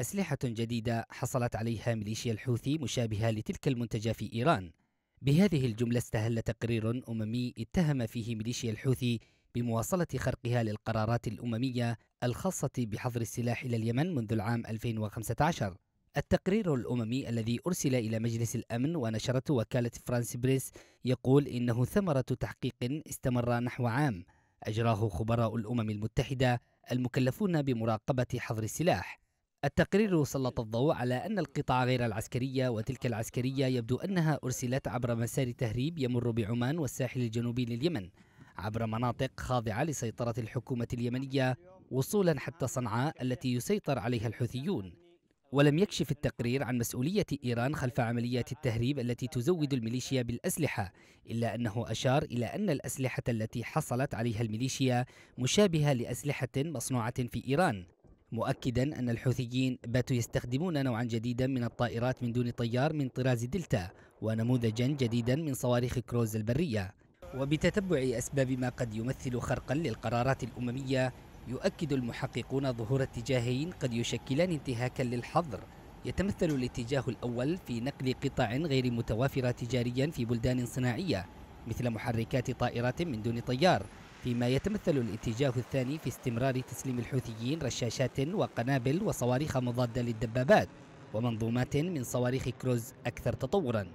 أسلحة جديدة حصلت عليها ميليشيا الحوثي مشابهة لتلك المنتجة في إيران بهذه الجملة استهل تقرير أممي اتهم فيه ميليشيا الحوثي بمواصلة خرقها للقرارات الأممية الخاصة بحظر السلاح إلى اليمن منذ العام 2015 التقرير الأممي الذي أرسل إلى مجلس الأمن ونشرته وكالة فرانس بريس يقول إنه ثمرة تحقيق استمر نحو عام أجراه خبراء الأمم المتحدة المكلفون بمراقبة حظر السلاح التقرير سلط الضوء على أن القطع غير العسكرية وتلك العسكرية يبدو أنها أرسلت عبر مسار تهريب يمر بعمان والساحل الجنوبي لليمن عبر مناطق خاضعة لسيطرة الحكومة اليمنية وصولا حتى صنعاء التي يسيطر عليها الحوثيون ولم يكشف التقرير عن مسؤولية إيران خلف عمليات التهريب التي تزود الميليشيا بالأسلحة إلا أنه أشار إلى أن الأسلحة التي حصلت عليها الميليشيا مشابهة لأسلحة مصنوعة في إيران مؤكدا أن الحوثيين باتوا يستخدمون نوعا جديدا من الطائرات من دون طيار من طراز دلتا ونموذجا جديدا من صواريخ كروز البرية وبتتبع أسباب ما قد يمثل خرقا للقرارات الأممية يؤكد المحققون ظهور اتجاهين قد يشكلان انتهاكا للحظر يتمثل الاتجاه الأول في نقل قطع غير متوافرة تجاريا في بلدان صناعية مثل محركات طائرات من دون طيار فيما يتمثل الاتجاه الثاني في استمرار تسليم الحوثيين رشاشات وقنابل وصواريخ مضادة للدبابات ومنظومات من صواريخ كروز أكثر تطوراً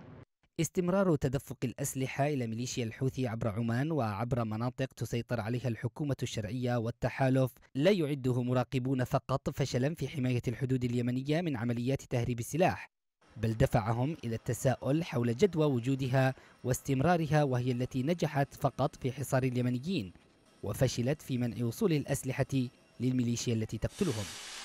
استمرار تدفق الأسلحة إلى ميليشيا الحوثي عبر عمان وعبر مناطق تسيطر عليها الحكومة الشرعية والتحالف لا يعده مراقبون فقط فشلا في حماية الحدود اليمنية من عمليات تهريب السلاح بل دفعهم إلى التساؤل حول جدوى وجودها واستمرارها وهي التي نجحت فقط في حصار اليمنيين وفشلت في منع وصول الأسلحة للميليشيا التي تقتلهم